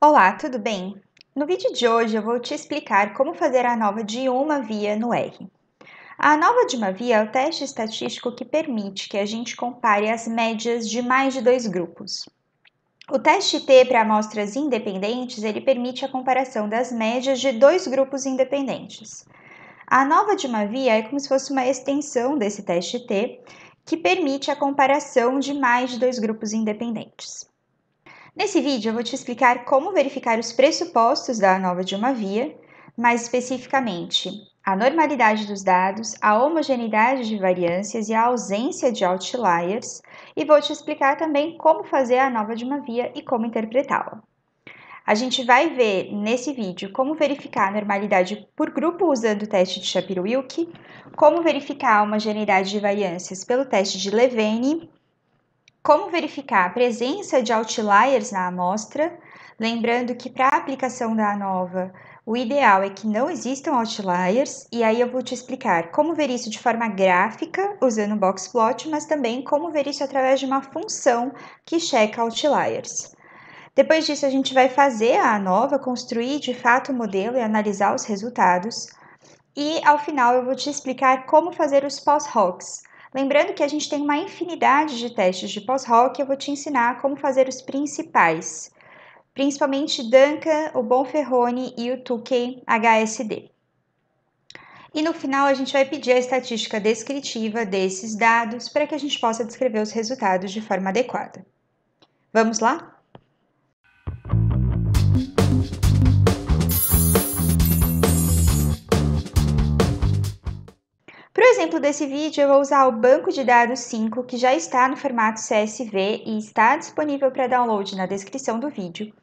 Olá, tudo bem? No vídeo de hoje eu vou te explicar como fazer a nova de uma via no R. A nova de uma via é o teste estatístico que permite que a gente compare as médias de mais de dois grupos. O teste T para amostras independentes, ele permite a comparação das médias de dois grupos independentes. A nova de uma via é como se fosse uma extensão desse teste T, que permite a comparação de mais de dois grupos independentes. Nesse vídeo eu vou te explicar como verificar os pressupostos da ANOVA de uma via, mais especificamente a normalidade dos dados, a homogeneidade de variâncias e a ausência de outliers, e vou te explicar também como fazer a ANOVA de uma via e como interpretá-la. A gente vai ver nesse vídeo como verificar a normalidade por grupo usando o teste de Shapiro-Wilk, como verificar a homogeneidade de variâncias pelo teste de Levene como verificar a presença de outliers na amostra? Lembrando que para a aplicação da ANOVA, o ideal é que não existam outliers, e aí eu vou te explicar como ver isso de forma gráfica, usando o boxplot, mas também como ver isso através de uma função que checa outliers. Depois disso, a gente vai fazer a ANOVA, construir de fato o modelo e analisar os resultados. E ao final eu vou te explicar como fazer os pós-hocs, Lembrando que a gente tem uma infinidade de testes de pós-rock, eu vou te ensinar como fazer os principais, principalmente Duncan, o Bonferrone e o Tukey HSD. E no final a gente vai pedir a estatística descritiva desses dados para que a gente possa descrever os resultados de forma adequada. Vamos lá? Para o exemplo desse vídeo, eu vou usar o banco de dados 5, que já está no formato CSV e está disponível para download na descrição do vídeo.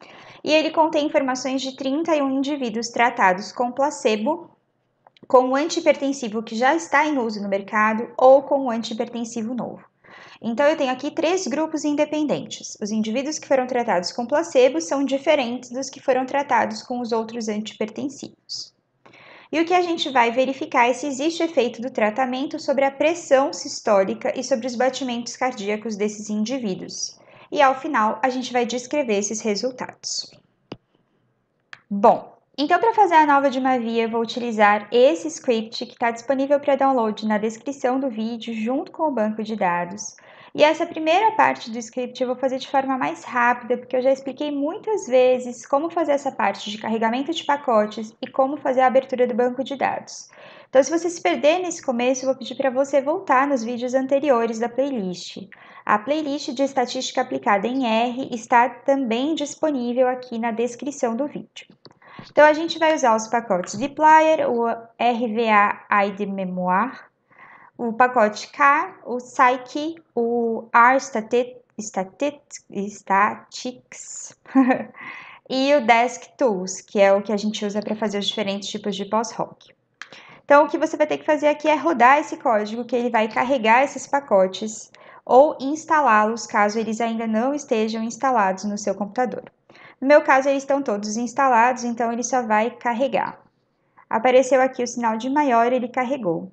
E ele contém informações de 31 indivíduos tratados com placebo, com o antipertensivo que já está em uso no mercado ou com o antipertensivo novo. Então, eu tenho aqui três grupos independentes. Os indivíduos que foram tratados com placebo são diferentes dos que foram tratados com os outros antipertensivos. E o que a gente vai verificar é se existe efeito do tratamento sobre a pressão sistólica e sobre os batimentos cardíacos desses indivíduos. E ao final, a gente vai descrever esses resultados. Bom, então, para fazer a nova de uma via, eu vou utilizar esse script que está disponível para download na descrição do vídeo, junto com o banco de dados. E essa primeira parte do script eu vou fazer de forma mais rápida, porque eu já expliquei muitas vezes como fazer essa parte de carregamento de pacotes e como fazer a abertura do banco de dados. Então, se você se perder nesse começo, eu vou pedir para você voltar nos vídeos anteriores da playlist. A playlist de estatística aplicada em R está também disponível aqui na descrição do vídeo. Então, a gente vai usar os pacotes dplyr, o RVA ID Memoir, o pacote K, o Psyche, o R Statics e o Desk Tools, que é o que a gente usa para fazer os diferentes tipos de pós-rock. Então, o que você vai ter que fazer aqui é rodar esse código, que ele vai carregar esses pacotes ou instalá-los caso eles ainda não estejam instalados no seu computador. No meu caso, eles estão todos instalados, então ele só vai carregar. Apareceu aqui o sinal de maior, ele carregou.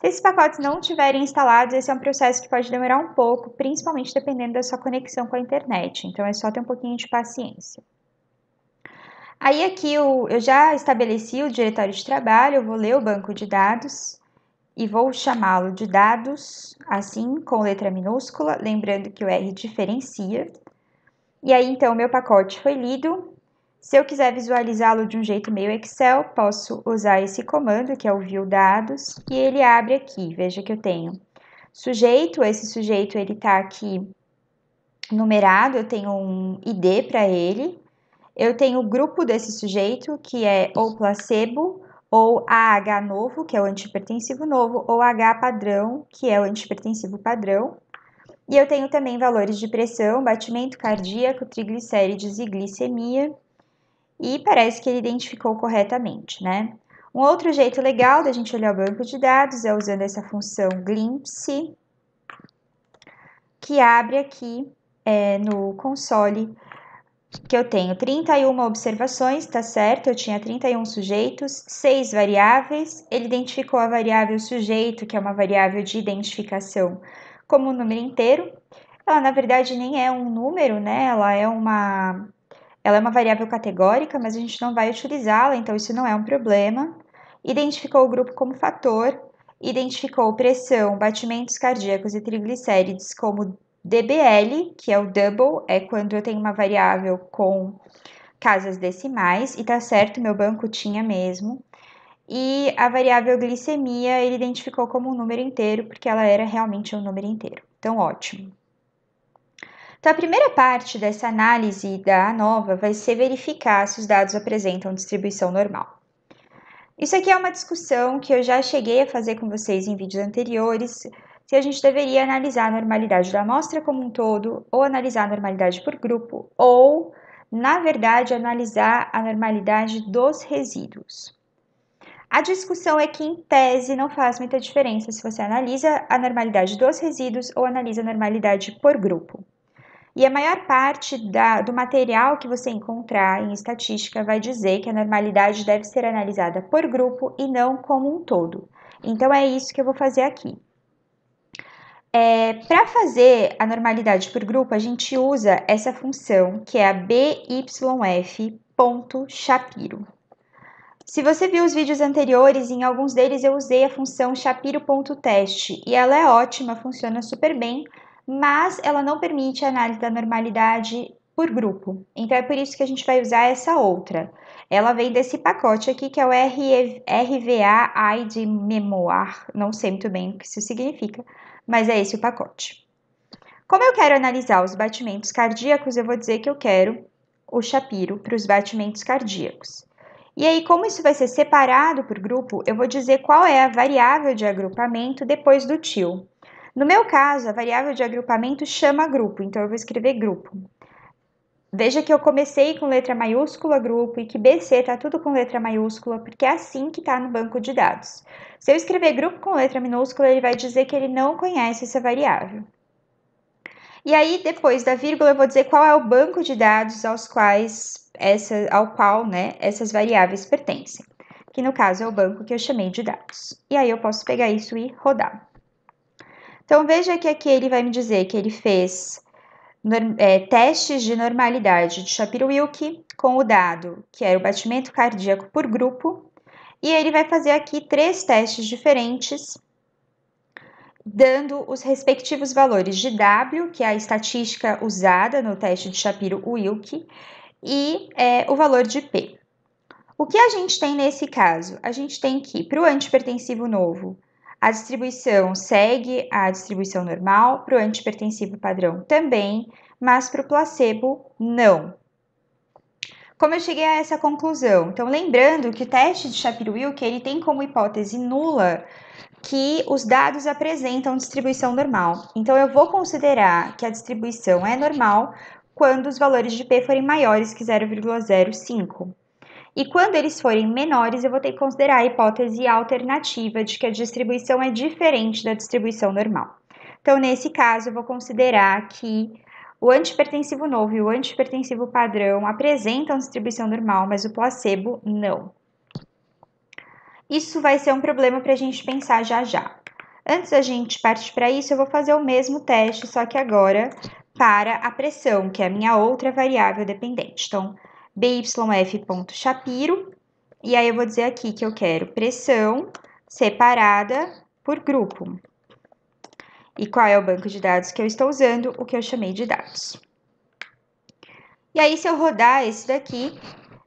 Se esses pacotes não estiverem instalados, esse é um processo que pode demorar um pouco, principalmente dependendo da sua conexão com a internet. Então é só ter um pouquinho de paciência. Aí aqui eu, eu já estabeleci o diretório de trabalho, eu vou ler o banco de dados e vou chamá-lo de dados, assim, com letra minúscula, lembrando que o R diferencia. E aí então meu pacote foi lido, se eu quiser visualizá-lo de um jeito meio Excel, posso usar esse comando, que é o view dados, e ele abre aqui, veja que eu tenho sujeito, esse sujeito ele está aqui numerado, eu tenho um ID para ele, eu tenho o grupo desse sujeito, que é ou placebo, ou AH novo, que é o antipertensivo novo, ou H padrão, que é o antipertensivo padrão. E eu tenho também valores de pressão, batimento cardíaco, triglicérides e glicemia e parece que ele identificou corretamente, né? Um outro jeito legal da gente olhar o banco de dados é usando essa função glimpse, que abre aqui é, no console que eu tenho 31 observações, tá certo? Eu tinha 31 sujeitos, 6 variáveis. Ele identificou a variável sujeito, que é uma variável de identificação, como um número inteiro. Ela, na verdade, nem é um número, né? Ela é uma ela é uma variável categórica, mas a gente não vai utilizá-la, então isso não é um problema. Identificou o grupo como fator, identificou pressão, batimentos cardíacos e triglicérides como DBL, que é o double, é quando eu tenho uma variável com casas decimais, e tá certo, meu banco tinha mesmo. E a variável glicemia ele identificou como um número inteiro, porque ela era realmente um número inteiro. Então, ótimo. Então, a primeira parte dessa análise da ANOVA vai ser verificar se os dados apresentam distribuição normal. Isso aqui é uma discussão que eu já cheguei a fazer com vocês em vídeos anteriores, se a gente deveria analisar a normalidade da amostra como um todo, ou analisar a normalidade por grupo, ou, na verdade, analisar a normalidade dos resíduos. A discussão é que, em tese, não faz muita diferença se você analisa a normalidade dos resíduos ou analisa a normalidade por grupo. E a maior parte da, do material que você encontrar em estatística vai dizer que a normalidade deve ser analisada por grupo e não como um todo. Então é isso que eu vou fazer aqui. É, Para fazer a normalidade por grupo, a gente usa essa função que é a byf.shapiro. Se você viu os vídeos anteriores, em alguns deles eu usei a função shapiro.teste e ela é ótima, funciona super bem mas ela não permite a análise da normalidade por grupo. Então é por isso que a gente vai usar essa outra. Ela vem desse pacote aqui que é o RVA ID Memoir, não sei muito bem o que isso significa, mas é esse o pacote. Como eu quero analisar os batimentos cardíacos, eu vou dizer que eu quero o Shapiro para os batimentos cardíacos. E aí, como isso vai ser separado por grupo, eu vou dizer qual é a variável de agrupamento depois do TIL. No meu caso, a variável de agrupamento chama grupo, então eu vou escrever grupo. Veja que eu comecei com letra maiúscula grupo e que BC está tudo com letra maiúscula, porque é assim que está no banco de dados. Se eu escrever grupo com letra minúscula, ele vai dizer que ele não conhece essa variável. E aí, depois da vírgula, eu vou dizer qual é o banco de dados aos quais essa, ao qual né, essas variáveis pertencem, que no caso é o banco que eu chamei de dados. E aí eu posso pegar isso e rodar. Então veja que aqui é ele vai me dizer que ele fez é, testes de normalidade de Shapiro-Wilk com o dado que era o batimento cardíaco por grupo, e ele vai fazer aqui três testes diferentes, dando os respectivos valores de W, que é a estatística usada no teste de Shapiro-Wilk, e é, o valor de P. O que a gente tem nesse caso? A gente tem que, para o antipertensivo novo, a distribuição segue a distribuição normal, para o antipertensivo padrão também, mas para o placebo não. Como eu cheguei a essa conclusão? Então, lembrando que o teste de Shapiro-Wilk ele tem como hipótese nula que os dados apresentam distribuição normal. Então, eu vou considerar que a distribuição é normal quando os valores de p forem maiores que 0,05. E quando eles forem menores, eu vou ter que considerar a hipótese alternativa de que a distribuição é diferente da distribuição normal. Então, nesse caso, eu vou considerar que o antipertensivo novo e o antipertensivo padrão apresentam distribuição normal, mas o placebo não. Isso vai ser um problema para a gente pensar já já. Antes da gente partir para isso, eu vou fazer o mesmo teste, só que agora para a pressão, que é a minha outra variável dependente. Então, byf.chapiro, e aí eu vou dizer aqui que eu quero pressão separada por grupo. E qual é o banco de dados que eu estou usando, o que eu chamei de dados. E aí, se eu rodar esse daqui,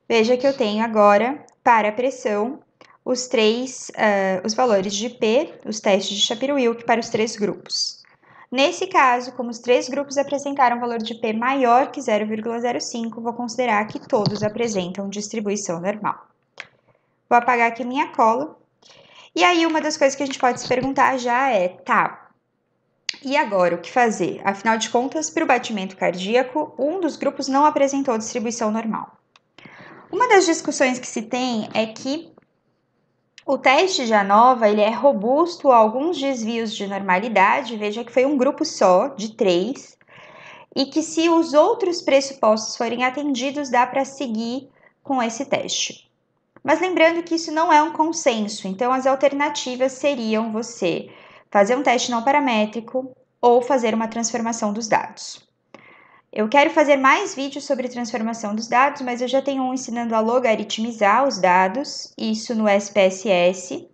veja que eu tenho agora, para a pressão, os três, uh, os valores de P, os testes de Shapiro-Wilk para os três grupos. Nesse caso, como os três grupos apresentaram valor de P maior que 0,05, vou considerar que todos apresentam distribuição normal. Vou apagar aqui minha cola. E aí, uma das coisas que a gente pode se perguntar já é, tá, e agora o que fazer? Afinal de contas, para o batimento cardíaco, um dos grupos não apresentou distribuição normal. Uma das discussões que se tem é que o teste de ANOVA ele é robusto a alguns desvios de normalidade, veja que foi um grupo só, de três, e que se os outros pressupostos forem atendidos, dá para seguir com esse teste. Mas lembrando que isso não é um consenso, então as alternativas seriam você fazer um teste não paramétrico ou fazer uma transformação dos dados. Eu quero fazer mais vídeos sobre transformação dos dados, mas eu já tenho um ensinando a logaritmizar os dados, isso no SPSS.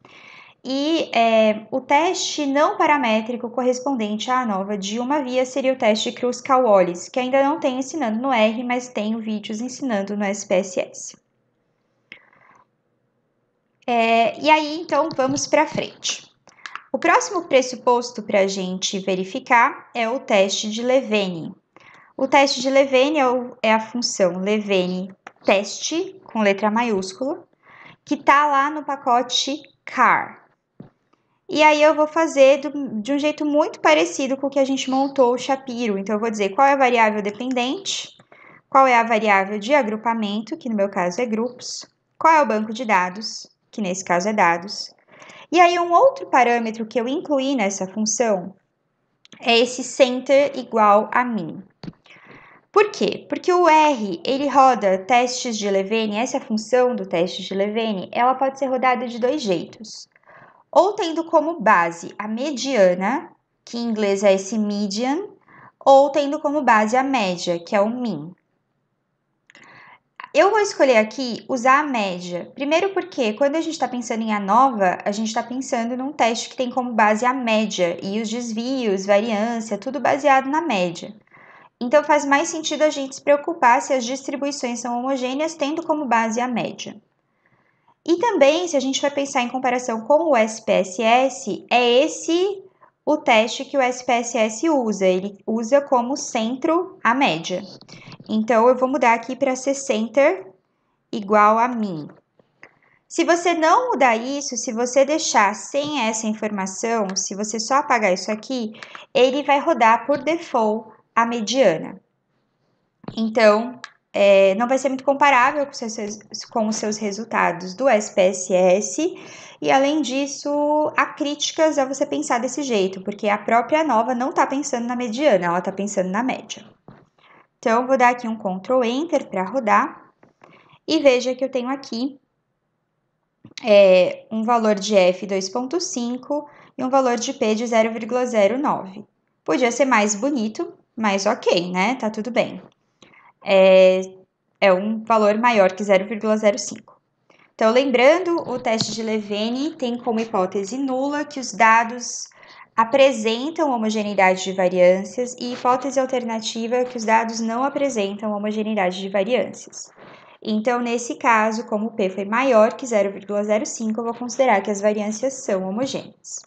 E é, o teste não paramétrico correspondente à nova de uma via seria o teste Kruskal-Wallis, que ainda não tenho ensinando no R, mas tenho vídeos ensinando no SPSS. É, e aí, então, vamos para frente. O próximo pressuposto para a gente verificar é o teste de Levene. O teste de Levene é, é a função Levene teste, com letra maiúscula, que está lá no pacote car. E aí eu vou fazer do, de um jeito muito parecido com o que a gente montou o Shapiro. Então eu vou dizer qual é a variável dependente, qual é a variável de agrupamento, que no meu caso é grupos, qual é o banco de dados, que nesse caso é dados. E aí um outro parâmetro que eu incluí nessa função é esse center igual a mim. Por quê? Porque o R, ele roda testes de Levene, essa função do teste de Levene, ela pode ser rodada de dois jeitos. Ou tendo como base a mediana, que em inglês é esse median, ou tendo como base a média, que é o min. Eu vou escolher aqui usar a média. Primeiro porque quando a gente está pensando em ANOVA, a gente está pensando num teste que tem como base a média e os desvios, variância, tudo baseado na média. Então faz mais sentido a gente se preocupar se as distribuições são homogêneas, tendo como base a média. E também, se a gente vai pensar em comparação com o SPSS, é esse o teste que o SPSS usa, ele usa como centro a média. Então, eu vou mudar aqui para ser center igual a min. Se você não mudar isso, se você deixar sem essa informação, se você só apagar isso aqui, ele vai rodar por default a mediana. Então, é, não vai ser muito comparável com, seus, com os seus resultados do SPSS, e além disso, há críticas a você pensar desse jeito, porque a própria nova não está pensando na mediana, ela está pensando na média. Então, vou dar aqui um Ctrl Enter para rodar, e veja que eu tenho aqui é, um valor de F 2.5 e um valor de P de 0,09. Podia ser mais bonito, mas ok, né? Tá tudo bem. É, é um valor maior que 0,05. Então, lembrando, o teste de Levene tem como hipótese nula que os dados apresentam homogeneidade de variâncias e hipótese alternativa que os dados não apresentam homogeneidade de variâncias. Então, nesse caso, como o p foi maior que 0,05, eu vou considerar que as variâncias são homogêneas.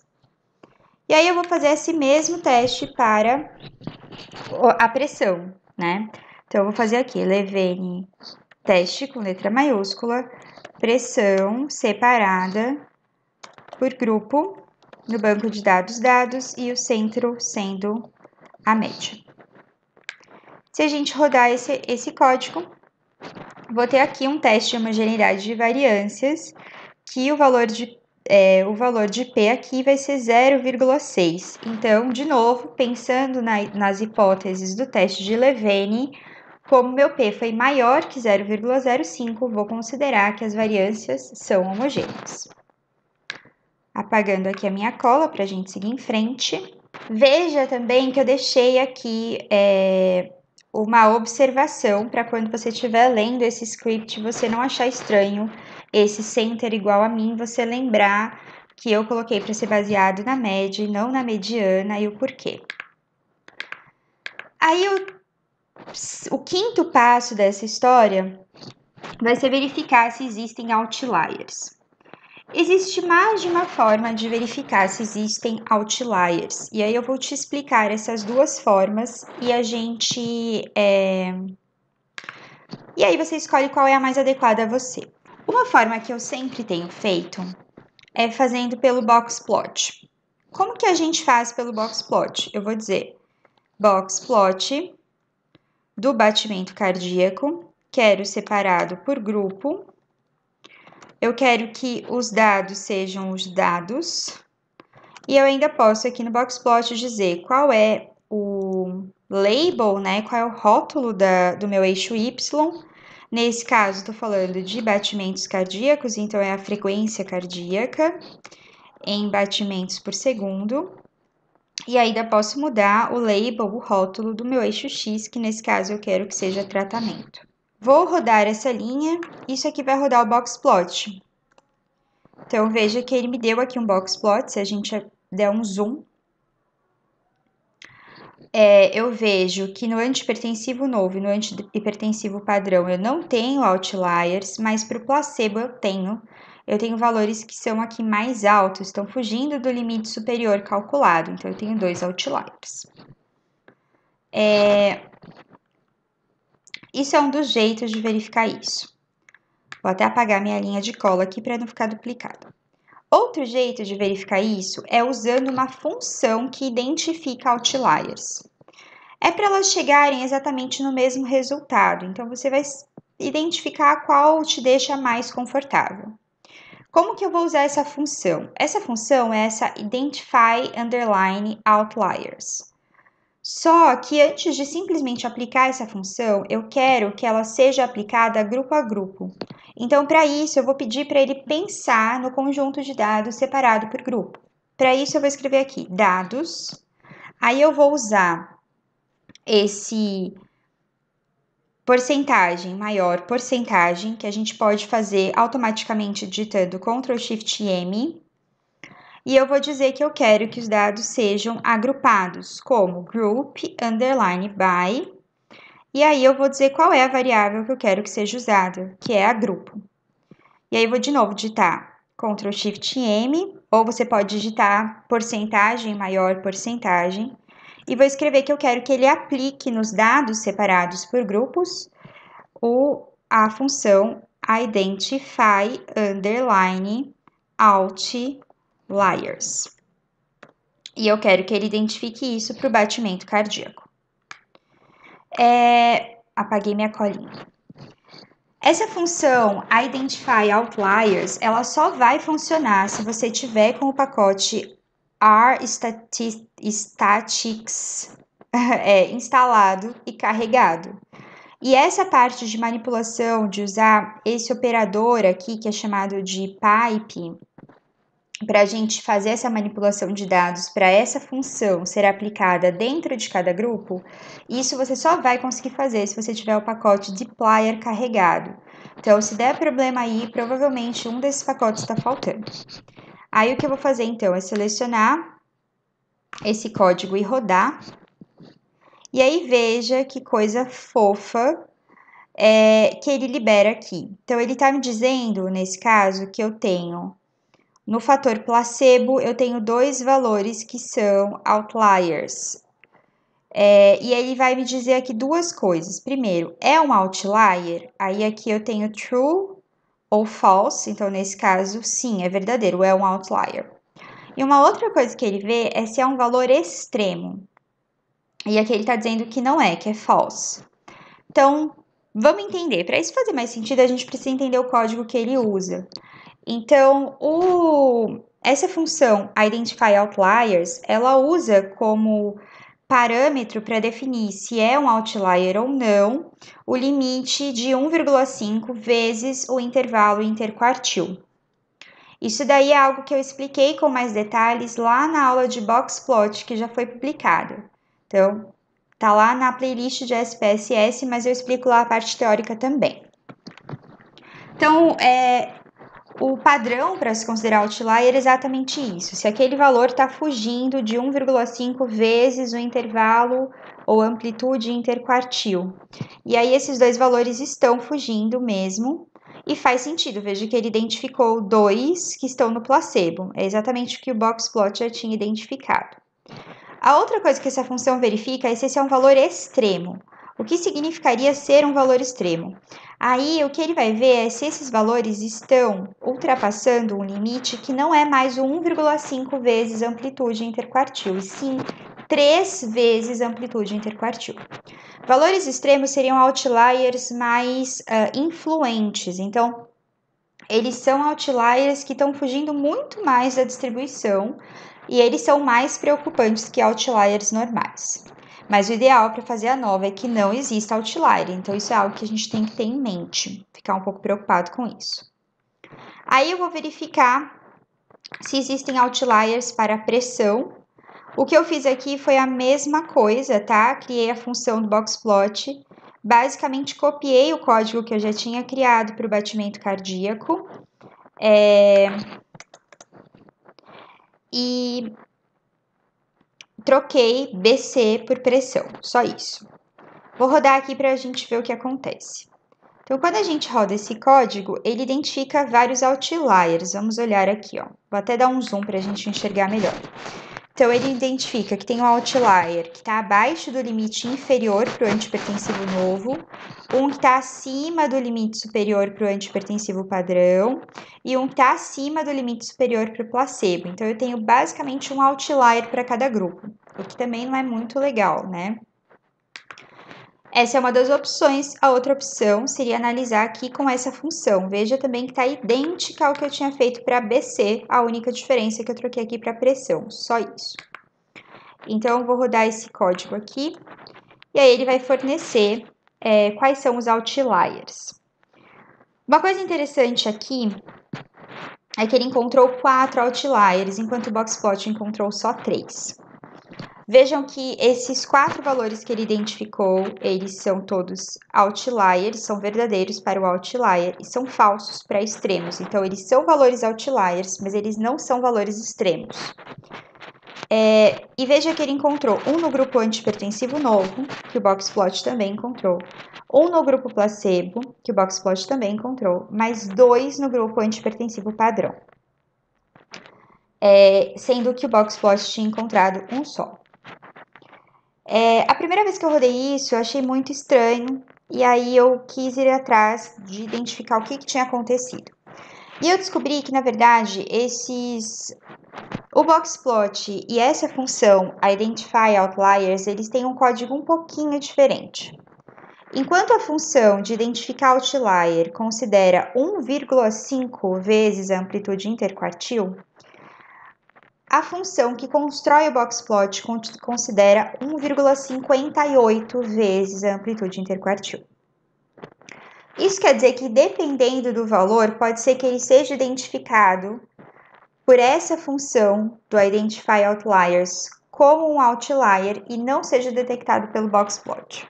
E aí eu vou fazer esse mesmo teste para a pressão, né? Então, eu vou fazer aqui, Levene, teste com letra maiúscula, pressão separada por grupo no banco de dados dados e o centro sendo a média. Se a gente rodar esse, esse código, vou ter aqui um teste de homogeneidade de variâncias, que o valor de é, o valor de P aqui vai ser 0,6. Então, de novo, pensando na, nas hipóteses do teste de Levene, como meu P foi maior que 0,05, vou considerar que as variâncias são homogêneas. Apagando aqui a minha cola para a gente seguir em frente. Veja também que eu deixei aqui é, uma observação para quando você estiver lendo esse script você não achar estranho esse center igual a mim, você lembrar que eu coloquei para ser baseado na média e não na mediana e o porquê. Aí o, o quinto passo dessa história vai ser verificar se existem outliers. Existe mais de uma forma de verificar se existem outliers, e aí eu vou te explicar essas duas formas e a gente. É... E aí você escolhe qual é a mais adequada a você. Uma forma que eu sempre tenho feito é fazendo pelo box plot. Como que a gente faz pelo box plot? Eu vou dizer box plot do batimento cardíaco, quero separado por grupo. Eu quero que os dados sejam os dados. E eu ainda posso aqui no box plot dizer qual é o label, né? Qual é o rótulo da, do meu eixo Y Nesse caso, estou falando de batimentos cardíacos, então é a frequência cardíaca em batimentos por segundo. E ainda posso mudar o label, o rótulo do meu eixo X, que nesse caso eu quero que seja tratamento. Vou rodar essa linha, isso aqui vai rodar o box plot. Então veja que ele me deu aqui um box plot, se a gente der um zoom, é, eu vejo que no antipertensivo novo e no antihipertensivo padrão eu não tenho outliers, mas para o placebo eu tenho. Eu tenho valores que são aqui mais altos, estão fugindo do limite superior calculado, então eu tenho dois outliers. É, isso é um dos jeitos de verificar isso. Vou até apagar minha linha de cola aqui para não ficar duplicado. Outro jeito de verificar isso é usando uma função que identifica outliers. É para elas chegarem exatamente no mesmo resultado, então você vai identificar qual te deixa mais confortável. Como que eu vou usar essa função? Essa função é essa identify underline outliers. Só que antes de simplesmente aplicar essa função, eu quero que ela seja aplicada grupo a grupo, então, para isso, eu vou pedir para ele pensar no conjunto de dados separado por grupo. Para isso, eu vou escrever aqui dados, aí eu vou usar esse porcentagem maior porcentagem, que a gente pode fazer automaticamente digitando Ctrl Shift M. E eu vou dizer que eu quero que os dados sejam agrupados como group underline by e aí eu vou dizer qual é a variável que eu quero que seja usada, que é a grupo. E aí vou de novo digitar Ctrl Shift M, ou você pode digitar porcentagem maior porcentagem, e vou escrever que eu quero que ele aplique nos dados separados por grupos o, a função identify underline outliers. E eu quero que ele identifique isso para o batimento cardíaco é, apaguei minha colinha. Essa função Identify Outliers, ela só vai funcionar se você tiver com o pacote R Statics é, instalado e carregado. E essa parte de manipulação, de usar esse operador aqui, que é chamado de pipe, para a gente fazer essa manipulação de dados para essa função ser aplicada dentro de cada grupo, isso você só vai conseguir fazer se você tiver o pacote de plier carregado. Então, se der problema aí, provavelmente um desses pacotes está faltando. Aí, o que eu vou fazer então é selecionar esse código e rodar. E aí, veja que coisa fofa é, que ele libera aqui. Então, ele está me dizendo, nesse caso, que eu tenho no fator placebo, eu tenho dois valores que são outliers. É, e ele vai me dizer aqui duas coisas. Primeiro, é um outlier? Aí aqui eu tenho true ou false. Então, nesse caso, sim, é verdadeiro, é um outlier. E uma outra coisa que ele vê é se é um valor extremo. E aqui ele está dizendo que não é, que é false. Então, vamos entender. Para isso fazer mais sentido, a gente precisa entender o código que ele usa. Então, o, essa função Identify Outliers, ela usa como parâmetro para definir se é um outlier ou não o limite de 1,5 vezes o intervalo interquartil. Isso daí é algo que eu expliquei com mais detalhes lá na aula de Boxplot que já foi publicada. Então, tá lá na playlist de SPSS, mas eu explico lá a parte teórica também. Então, é, o padrão para se considerar outlier é exatamente isso: se aquele valor está fugindo de 1,5 vezes o intervalo ou amplitude interquartil. E aí esses dois valores estão fugindo mesmo. E faz sentido, veja que ele identificou dois que estão no placebo. É exatamente o que o boxplot já tinha identificado. A outra coisa que essa função verifica é se esse é um valor extremo o que significaria ser um valor extremo. Aí o que ele vai ver é se esses valores estão ultrapassando um limite que não é mais o 1,5 vezes amplitude interquartil, e sim 3 vezes amplitude interquartil. Valores extremos seriam outliers mais uh, influentes, então eles são outliers que estão fugindo muito mais da distribuição e eles são mais preocupantes que outliers normais. Mas o ideal para fazer a nova é que não exista outlier, então isso é algo que a gente tem que ter em mente, ficar um pouco preocupado com isso. Aí eu vou verificar se existem outliers para pressão. O que eu fiz aqui foi a mesma coisa, tá? Criei a função do boxplot, basicamente copiei o código que eu já tinha criado para o batimento cardíaco. É... E troquei BC por pressão, só isso. Vou rodar aqui para a gente ver o que acontece. Então, quando a gente roda esse código, ele identifica vários outliers. Vamos olhar aqui, ó. Vou até dar um zoom para a gente enxergar melhor. Então, ele identifica que tem um outlier que está abaixo do limite inferior para o antipertensivo novo, um que está acima do limite superior para o antipertensivo padrão e um que está acima do limite superior para o placebo. Então, eu tenho basicamente um outlier para cada grupo, o que também não é muito legal, né? Essa é uma das opções. A outra opção seria analisar aqui com essa função. Veja também que está idêntica ao que eu tinha feito para BC, a única diferença que eu troquei aqui para pressão, só isso. Então, eu vou rodar esse código aqui, e aí ele vai fornecer é, quais são os outliers. Uma coisa interessante aqui é que ele encontrou quatro outliers, enquanto o Boxplot encontrou só três. Vejam que esses quatro valores que ele identificou, eles são todos outliers, são verdadeiros para o outlier e são falsos para extremos. Então, eles são valores outliers, mas eles não são valores extremos. É, e veja que ele encontrou um no grupo antipertensivo novo, que o Boxplot também encontrou, um no grupo placebo, que o Boxplot também encontrou, mais dois no grupo antipertensivo padrão, é, sendo que o Boxplot tinha encontrado um só. É, a primeira vez que eu rodei isso, eu achei muito estranho, e aí eu quis ir atrás de identificar o que, que tinha acontecido. E eu descobri que, na verdade, esses. O boxplot e essa função, a Identify Outliers, eles têm um código um pouquinho diferente. Enquanto a função de identificar outlier considera 1,5 vezes a amplitude interquartil, a função que constrói o boxplot considera 1,58 vezes a amplitude interquartil. Isso quer dizer que, dependendo do valor, pode ser que ele seja identificado por essa função do Identify Outliers como um outlier e não seja detectado pelo boxplot.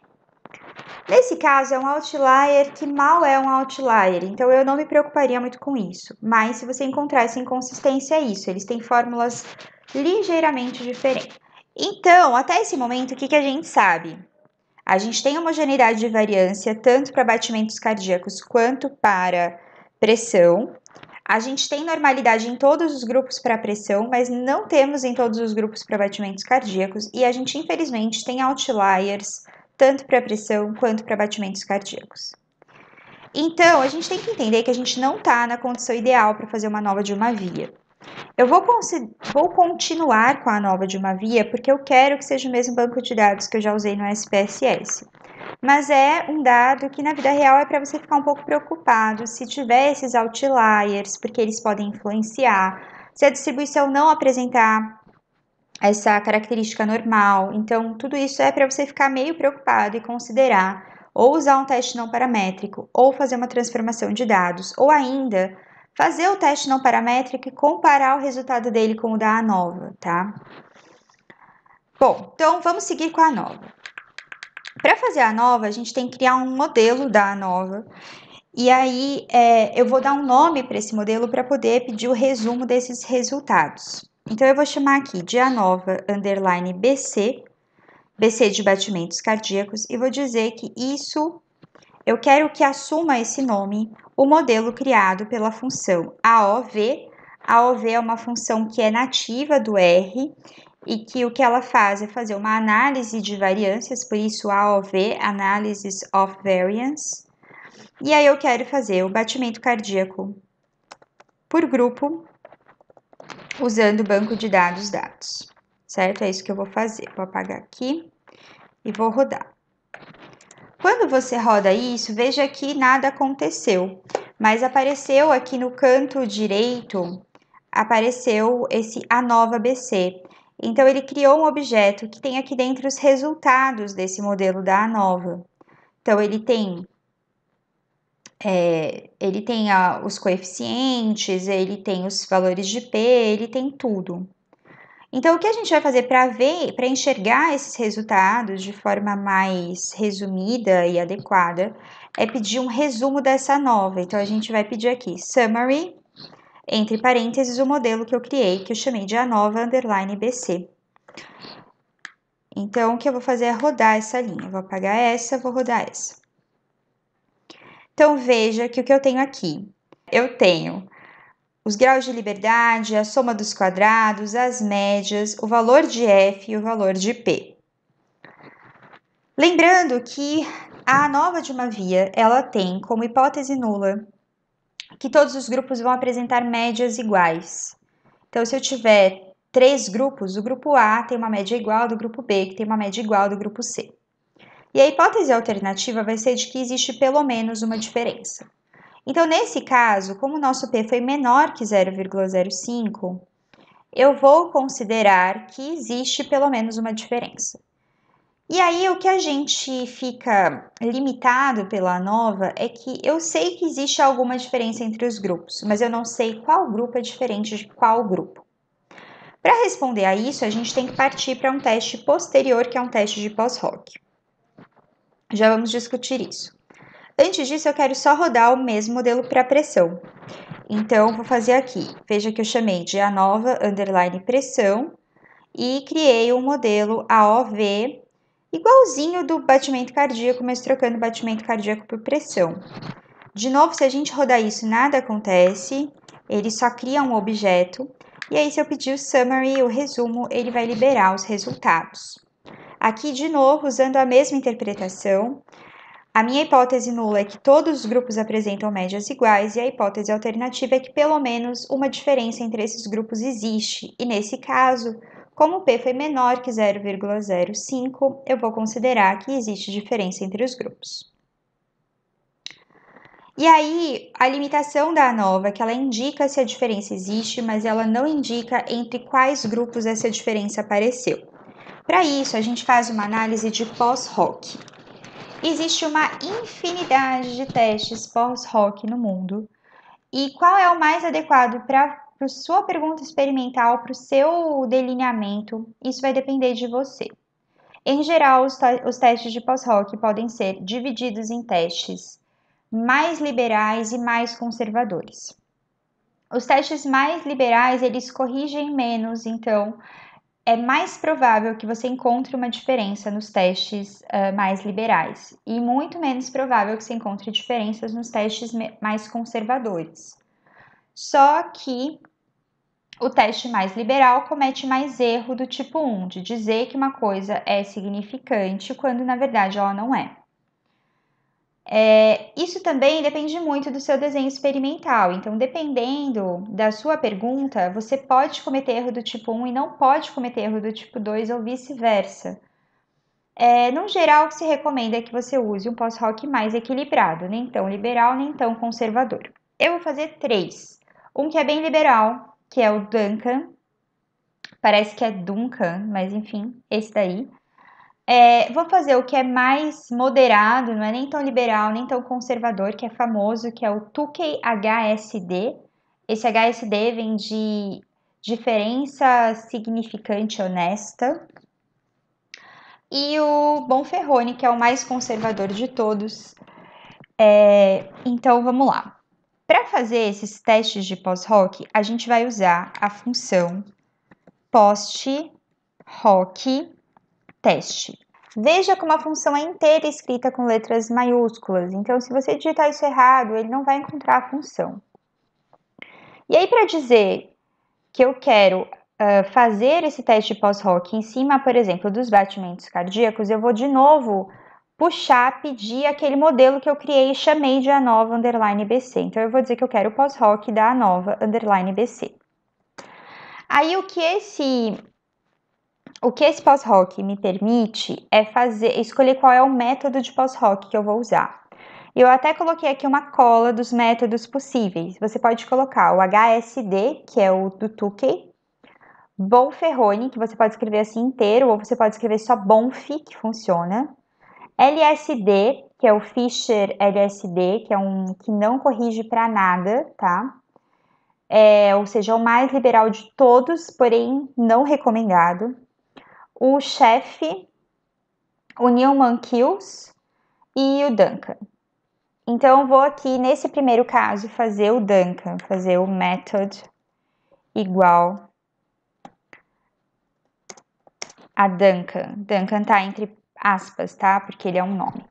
Nesse caso, é um outlier que mal é um outlier, então eu não me preocuparia muito com isso. Mas se você encontrar essa inconsistência, é isso. Eles têm fórmulas ligeiramente diferentes. Então, até esse momento, o que, que a gente sabe? A gente tem homogeneidade de variância tanto para batimentos cardíacos quanto para pressão. A gente tem normalidade em todos os grupos para pressão, mas não temos em todos os grupos para batimentos cardíacos. E a gente, infelizmente, tem outliers tanto para pressão quanto para batimentos cardíacos. Então, a gente tem que entender que a gente não está na condição ideal para fazer uma nova de uma via. Eu vou, vou, continuar com a nova de uma via porque eu quero que seja o mesmo banco de dados que eu já usei no SPSS. Mas é um dado que na vida real é para você ficar um pouco preocupado se tiver esses outliers, porque eles podem influenciar, se a distribuição não apresentar essa característica normal. Então, tudo isso é para você ficar meio preocupado e considerar ou usar um teste não paramétrico, ou fazer uma transformação de dados, ou ainda fazer o teste não paramétrico e comparar o resultado dele com o da ANOVA, tá? Bom, então vamos seguir com a ANOVA. Para fazer a ANOVA, a gente tem que criar um modelo da ANOVA e aí é, eu vou dar um nome para esse modelo para poder pedir o resumo desses resultados. Então, eu vou chamar aqui dianova underline BC, BC de batimentos cardíacos, e vou dizer que isso, eu quero que assuma esse nome o modelo criado pela função AOV. AOV é uma função que é nativa do R e que o que ela faz é fazer uma análise de variâncias, por isso AOV, Analysis of Variance. E aí eu quero fazer o batimento cardíaco por grupo usando o banco de dados dados, certo? É isso que eu vou fazer. Vou apagar aqui e vou rodar. Quando você roda isso, veja que nada aconteceu, mas apareceu aqui no canto direito, apareceu esse a nova BC. Então, ele criou um objeto que tem aqui dentro os resultados desse modelo da ANOVA. Então, ele tem é, ele tem a, os coeficientes, ele tem os valores de P, ele tem tudo. Então, o que a gente vai fazer para ver, para enxergar esses resultados de forma mais resumida e adequada, é pedir um resumo dessa nova. Então, a gente vai pedir aqui summary, entre parênteses, o modelo que eu criei, que eu chamei de a nova underline BC. Então, o que eu vou fazer é rodar essa linha. Eu vou apagar essa, vou rodar essa. Então veja que o que eu tenho aqui, eu tenho os graus de liberdade, a soma dos quadrados, as médias, o valor de f e o valor de p. Lembrando que a nova de uma via, ela tem como hipótese nula que todos os grupos vão apresentar médias iguais. Então, se eu tiver três grupos, o grupo A tem uma média igual do grupo B, que tem uma média igual do grupo C. E a hipótese alternativa vai ser de que existe pelo menos uma diferença. Então, nesse caso, como o nosso P foi menor que 0,05, eu vou considerar que existe pelo menos uma diferença. E aí, o que a gente fica limitado pela nova é que eu sei que existe alguma diferença entre os grupos, mas eu não sei qual grupo é diferente de qual grupo. Para responder a isso, a gente tem que partir para um teste posterior, que é um teste de pós-rock. Já vamos discutir isso. Antes disso, eu quero só rodar o mesmo modelo para pressão. Então, vou fazer aqui. Veja que eu chamei de A nova underline pressão e criei um modelo AOV igualzinho do batimento cardíaco, mas trocando batimento cardíaco por pressão. De novo, se a gente rodar isso, nada acontece, ele só cria um objeto. E aí, se eu pedir o summary, o resumo, ele vai liberar os resultados. Aqui, de novo, usando a mesma interpretação, a minha hipótese nula é que todos os grupos apresentam médias iguais e a hipótese alternativa é que pelo menos uma diferença entre esses grupos existe, e nesse caso, como p foi menor que 0,05, eu vou considerar que existe diferença entre os grupos. E aí, a limitação da ANOVA, que ela indica se a diferença existe, mas ela não indica entre quais grupos essa diferença apareceu. Para isso, a gente faz uma análise de pós-rock. Existe uma infinidade de testes pós-rock no mundo. E qual é o mais adequado para a sua pergunta experimental, para o seu delineamento? Isso vai depender de você. Em geral, os, os testes de pós-rock podem ser divididos em testes mais liberais e mais conservadores. Os testes mais liberais, eles corrigem menos, então, é mais provável que você encontre uma diferença nos testes uh, mais liberais e muito menos provável que você encontre diferenças nos testes mais conservadores. Só que o teste mais liberal comete mais erro do tipo 1, de dizer que uma coisa é significante quando na verdade ela não é. É, isso também depende muito do seu desenho experimental. Então, dependendo da sua pergunta, você pode cometer erro do tipo 1 e não pode cometer erro do tipo 2 ou vice-versa. É, no geral, o que se recomenda é que você use um pós-rock mais equilibrado, nem tão liberal, nem tão conservador. Eu vou fazer três. Um que é bem liberal, que é o Duncan. Parece que é Duncan, mas enfim, esse daí. É, vou fazer o que é mais moderado, não é nem tão liberal, nem tão conservador, que é famoso, que é o Tukey HSD. Esse HSD vem de diferença significante honesta. E o Bonferrone, que é o mais conservador de todos. É, então vamos lá. Para fazer esses testes de pós-rock, a gente vai usar a função post-rock Teste. Veja como a função é inteira escrita com letras maiúsculas, então se você digitar isso errado, ele não vai encontrar a função. E aí, para dizer que eu quero uh, fazer esse teste pós-rock em cima, por exemplo, dos batimentos cardíacos, eu vou de novo puxar, pedir aquele modelo que eu criei e chamei de ANOVA underline BC. Então, eu vou dizer que eu quero o pós-rock da ANOVA underline BC. Aí, o que esse o que esse pós-rock me permite é fazer, escolher qual é o método de pós-rock que eu vou usar. Eu até coloquei aqui uma cola dos métodos possíveis. Você pode colocar o HSD, que é o do Tukey, Bonferrone, que você pode escrever assim inteiro, ou você pode escrever só Bonf, que funciona. LSD, que é o Fisher LSD, que é um que não corrige para nada, tá? É, ou seja, o mais liberal de todos, porém não recomendado o chefe, o Newman Kills e o Duncan. Então, vou aqui nesse primeiro caso fazer o Duncan, fazer o method igual a Duncan. Duncan tá entre aspas, tá? Porque ele é um nome.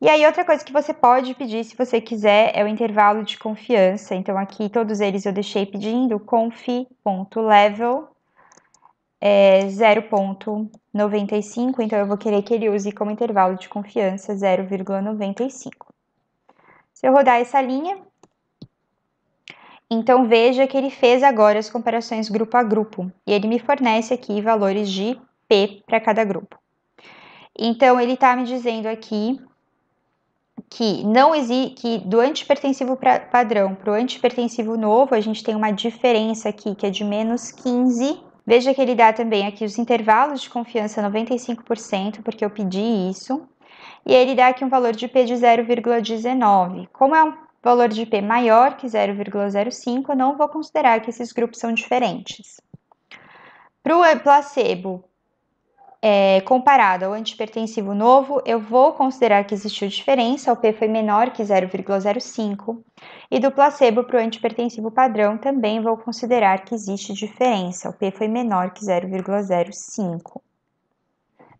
E aí, outra coisa que você pode pedir, se você quiser, é o intervalo de confiança. Então, aqui todos eles eu deixei pedindo conf.level é 0,95, então eu vou querer que ele use como intervalo de confiança 0,95. Se eu rodar essa linha, então veja que ele fez agora as comparações grupo a grupo e ele me fornece aqui valores de P para cada grupo. Então ele está me dizendo aqui que não existe que do antipertensivo pra, padrão para o antipertensivo novo a gente tem uma diferença aqui que é de menos 15 Veja que ele dá também aqui os intervalos de confiança 95%, porque eu pedi isso. E ele dá aqui um valor de P de 0,19. Como é um valor de P maior que 0,05, eu não vou considerar que esses grupos são diferentes. Para o eh, placebo, é, comparado ao antipertensivo novo, eu vou considerar que existiu diferença, o P foi menor que 0,05, e do placebo para o antipertensivo padrão também vou considerar que existe diferença, o P foi menor que 0,05.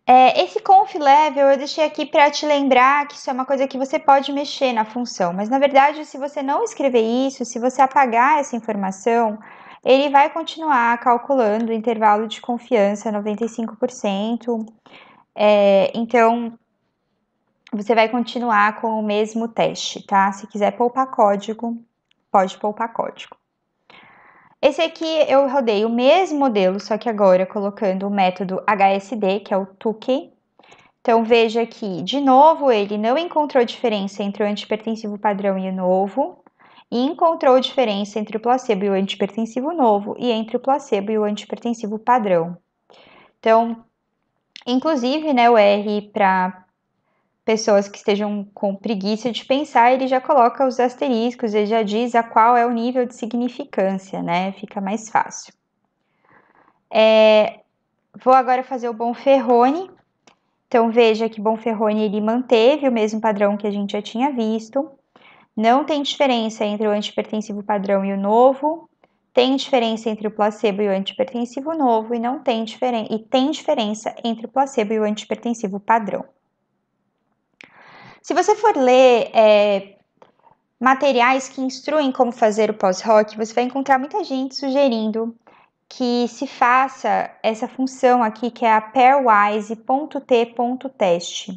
É, esse conf level eu deixei aqui para te lembrar que isso é uma coisa que você pode mexer na função, mas na verdade, se você não escrever isso, se você apagar essa informação, ele vai continuar calculando o intervalo de confiança 95%. É, então, você vai continuar com o mesmo teste, tá? Se quiser poupar código, pode poupar código. Esse aqui eu rodei o mesmo modelo, só que agora colocando o método HSD, que é o TUKE. Então veja que, de novo, ele não encontrou diferença entre o antipertensivo padrão e o novo e encontrou diferença entre o placebo e o antipertensivo novo e entre o placebo e o antipertensivo padrão. Então, inclusive, né, o R para pessoas que estejam com preguiça de pensar, ele já coloca os asteriscos, ele já diz a qual é o nível de significância, né? Fica mais fácil. É, vou agora fazer o Bonferrone. Então veja que Bonferrone ele manteve o mesmo padrão que a gente já tinha visto. Não tem diferença entre o antipertensivo padrão e o novo, tem diferença entre o placebo e o antipertensivo novo e não tem diferença e tem diferença entre o placebo e o antipertensivo padrão. Se você for ler é, materiais que instruem como fazer o pós-rock, você vai encontrar muita gente sugerindo que se faça essa função aqui que é a pairwise.t.test.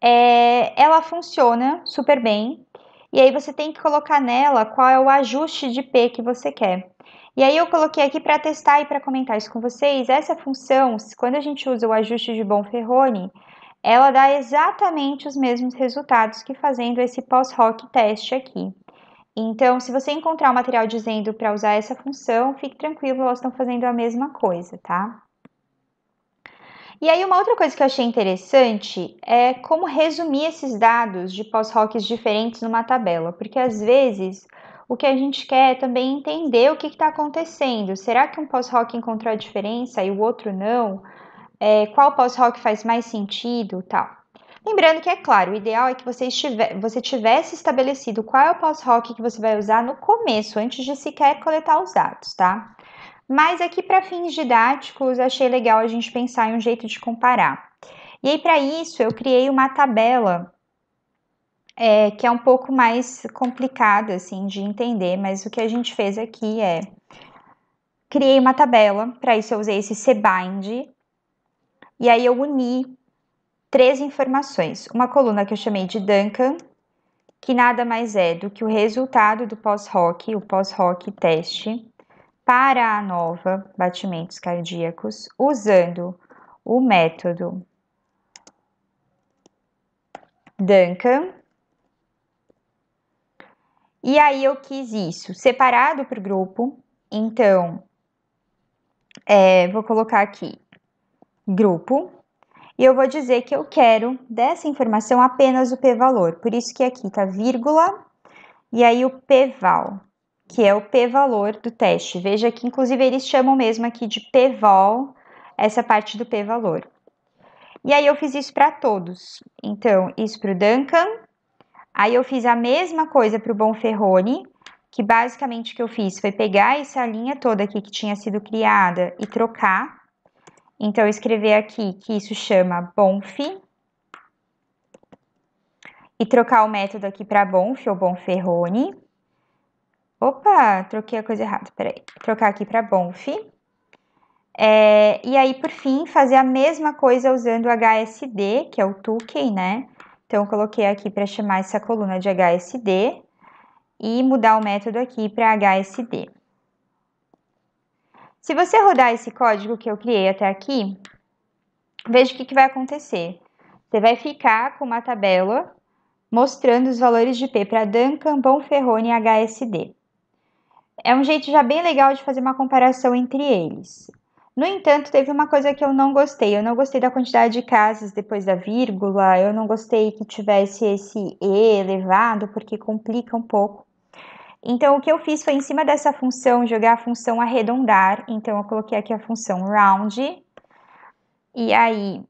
É, ela funciona super bem e aí você tem que colocar nela qual é o ajuste de P que você quer. E aí eu coloquei aqui para testar e para comentar isso com vocês. Essa função, quando a gente usa o ajuste de Bonferroni, ela dá exatamente os mesmos resultados que fazendo esse pós-hoc teste aqui. Então, se você encontrar o um material dizendo para usar essa função, fique tranquilo, elas estão fazendo a mesma coisa, tá? E aí, uma outra coisa que eu achei interessante é como resumir esses dados de pós rocks diferentes numa tabela, porque às vezes o que a gente quer é também entender o que está acontecendo. Será que um pós-rock encontrou a diferença e o outro não? É, qual pós-rock faz mais sentido tal? Lembrando que, é claro, o ideal é que você, estiver, você tivesse estabelecido qual é o pós-rock que você vai usar no começo, antes de sequer coletar os dados, tá? Mas aqui para fins didáticos, achei legal a gente pensar em um jeito de comparar. E aí para isso eu criei uma tabela é, que é um pouco mais complicada assim de entender, mas o que a gente fez aqui é criei uma tabela, para isso eu usei esse cbind e aí eu uni três informações. Uma coluna que eu chamei de Duncan, que nada mais é do que o resultado do pós-rock, o pós-rock teste para a nova batimentos cardíacos usando o método Duncan. E aí eu quis isso separado para o grupo. Então, é, vou colocar aqui grupo. E eu vou dizer que eu quero dessa informação apenas o p-valor. Por isso que é aqui tá vírgula e aí o p-val que é o p-valor do teste. Veja que, inclusive, eles chamam mesmo aqui de p-vol, essa parte do p-valor. E aí eu fiz isso para todos. Então, isso para o Duncan. Aí eu fiz a mesma coisa para o Bonferrone, que basicamente o que eu fiz foi pegar essa linha toda aqui que tinha sido criada e trocar. Então, escrever aqui que isso chama bonf e trocar o método aqui para bonf ou bonferrone. Opa, troquei a coisa errada, peraí. Trocar aqui para Bonf. É, e aí, por fim, fazer a mesma coisa usando o HSD, que é o Tukey, né? Então, coloquei aqui para chamar essa coluna de HSD e mudar o método aqui para HSD. Se você rodar esse código que eu criei até aqui, veja o que, que vai acontecer. Você vai ficar com uma tabela mostrando os valores de P para Duncan, Bonferroni e HSD. É um jeito já bem legal de fazer uma comparação entre eles. No entanto, teve uma coisa que eu não gostei. Eu não gostei da quantidade de casas depois da vírgula, eu não gostei que tivesse esse E elevado, porque complica um pouco. Então, o que eu fiz foi, em cima dessa função, jogar a função arredondar. Então, eu coloquei aqui a função round. E aí,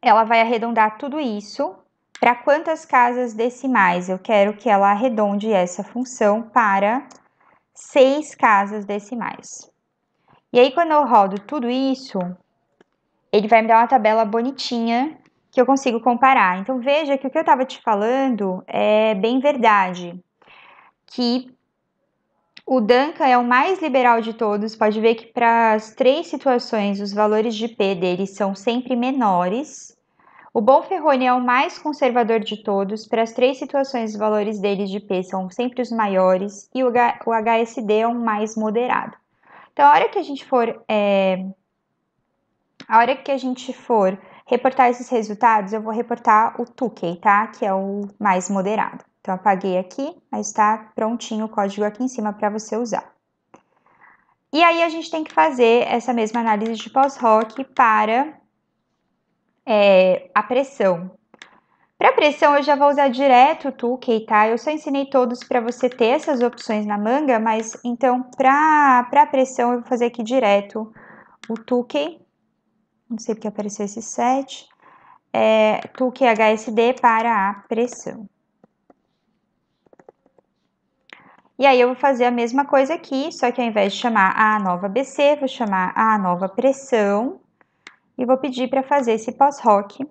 ela vai arredondar tudo isso. Para quantas casas decimais? Eu quero que ela arredonde essa função para seis casas decimais. E aí, quando eu rodo tudo isso, ele vai me dar uma tabela bonitinha que eu consigo comparar. Então, veja que o que eu estava te falando é bem verdade, que o Duncan é o mais liberal de todos, pode ver que para as três situações os valores de P dele são sempre menores, o bom Ferrone é o mais conservador de todos, para as três situações os valores deles de P são sempre os maiores e o, HSD é o mais moderado. Então, a hora que a gente for, é, a hora que a gente for reportar esses resultados, eu vou reportar o Tukey, tá? Que é o mais moderado. Então, apaguei aqui, mas está prontinho o código aqui em cima para você usar. E aí, a gente tem que fazer essa mesma análise de pós-rock para é, a pressão. Para pressão, eu já vou usar direto o Tukey, tá? Eu só ensinei todos para você ter essas opções na manga, mas então para pressão eu vou fazer aqui direto o Tukey. Não sei porque apareceu esse set É, Tukey HSD para a pressão. E aí eu vou fazer a mesma coisa aqui, só que ao invés de chamar a nova BC, vou chamar a nova pressão e vou pedir para fazer esse pós-rock.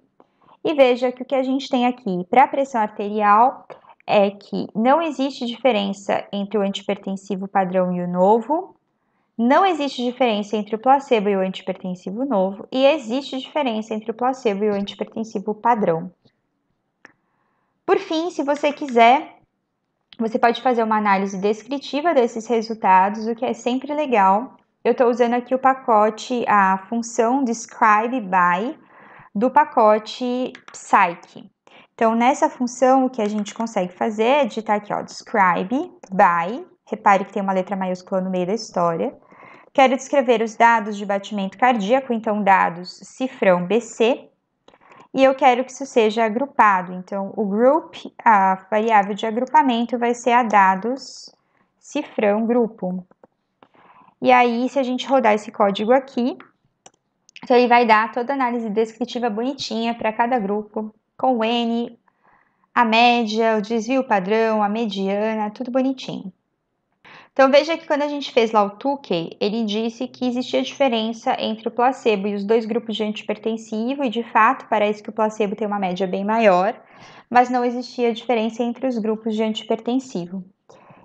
E veja que o que a gente tem aqui para a pressão arterial é que não existe diferença entre o antipertensivo padrão e o novo, não existe diferença entre o placebo e o antipertensivo novo, e existe diferença entre o placebo e o antipertensivo padrão. Por fim, se você quiser, você pode fazer uma análise descritiva desses resultados, o que é sempre legal, eu estou usando aqui o pacote, a função describe by do pacote psyche. Então, nessa função, o que a gente consegue fazer é digitar aqui, ó, describe by, repare que tem uma letra maiúscula no meio da história. Quero descrever os dados de batimento cardíaco, então dados cifrão BC, e eu quero que isso seja agrupado. Então, o group, a variável de agrupamento, vai ser a dados cifrão grupo. E aí, se a gente rodar esse código aqui, então ele vai dar toda a análise descritiva bonitinha para cada grupo, com o N, a média, o desvio padrão, a mediana, tudo bonitinho. Então veja que quando a gente fez lá o Tukey, ele disse que existia diferença entre o placebo e os dois grupos de antipertensivo, e de fato parece que o placebo tem uma média bem maior, mas não existia diferença entre os grupos de antipertensivo.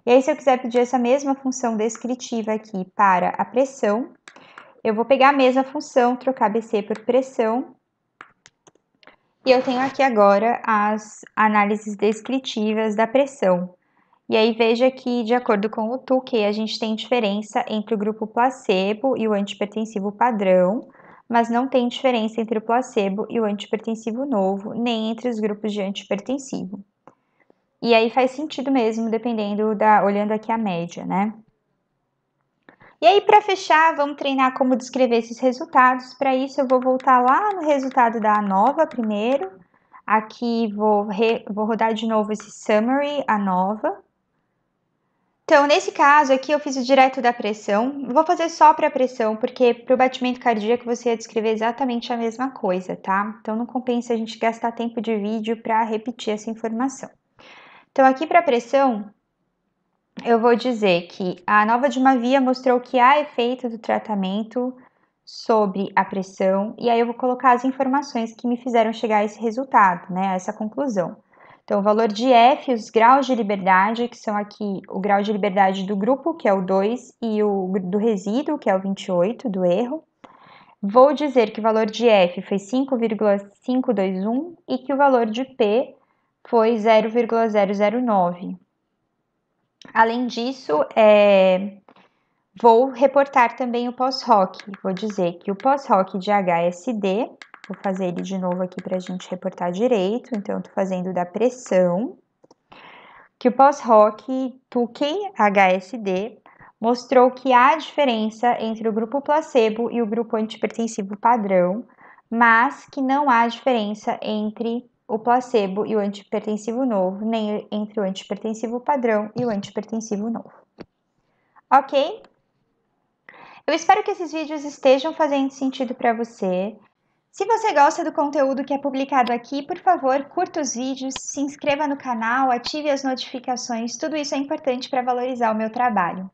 E aí, se eu quiser pedir essa mesma função descritiva aqui para a pressão, eu vou pegar a mesma função, trocar BC por pressão, e eu tenho aqui agora as análises descritivas da pressão. E aí veja que, de acordo com o Tuque, a gente tem diferença entre o grupo placebo e o antipertensivo padrão, mas não tem diferença entre o placebo e o antipertensivo novo, nem entre os grupos de antipertensivo. E aí faz sentido mesmo, dependendo da. olhando aqui a média, né? E aí, para fechar, vamos treinar como descrever esses resultados. Para isso, eu vou voltar lá no resultado da nova primeiro. Aqui vou, re, vou rodar de novo esse summary, a nova. Então, nesse caso aqui, eu fiz o direto da pressão. Vou fazer só para a pressão, porque para o batimento cardíaco você ia descrever exatamente a mesma coisa, tá? Então, não compensa a gente gastar tempo de vídeo para repetir essa informação. Então, aqui para pressão, eu vou dizer que a nova de uma via mostrou que há efeito do tratamento sobre a pressão, e aí eu vou colocar as informações que me fizeram chegar a esse resultado, né, a essa conclusão. Então, o valor de F, os graus de liberdade, que são aqui o grau de liberdade do grupo, que é o 2, e o do resíduo, que é o 28, do erro. Vou dizer que o valor de F foi 5,521 e que o valor de P foi 0,009. Além disso, é, vou reportar também o pós-rock. Vou dizer que o pós-rock de HSD, vou fazer ele de novo aqui para a gente reportar direito, então estou fazendo da pressão, que o pós-rock Tukey HSD mostrou que há diferença entre o grupo placebo e o grupo antipertensivo padrão, mas que não há diferença entre o placebo e o antipertensivo novo, nem entre o antipertensivo padrão e o antipertensivo novo. Ok? Eu espero que esses vídeos estejam fazendo sentido para você. Se você gosta do conteúdo que é publicado aqui, por favor, curta os vídeos, se inscreva no canal, ative as notificações, tudo isso é importante para valorizar o meu trabalho.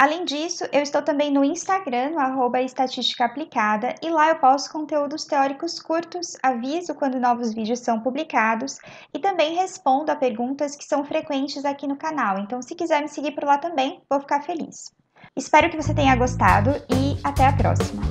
Além disso, eu estou também no Instagram, no arroba Estatística Aplicada, e lá eu posto conteúdos teóricos curtos, aviso quando novos vídeos são publicados e também respondo a perguntas que são frequentes aqui no canal. Então, se quiser me seguir por lá também, vou ficar feliz. Espero que você tenha gostado e até a próxima!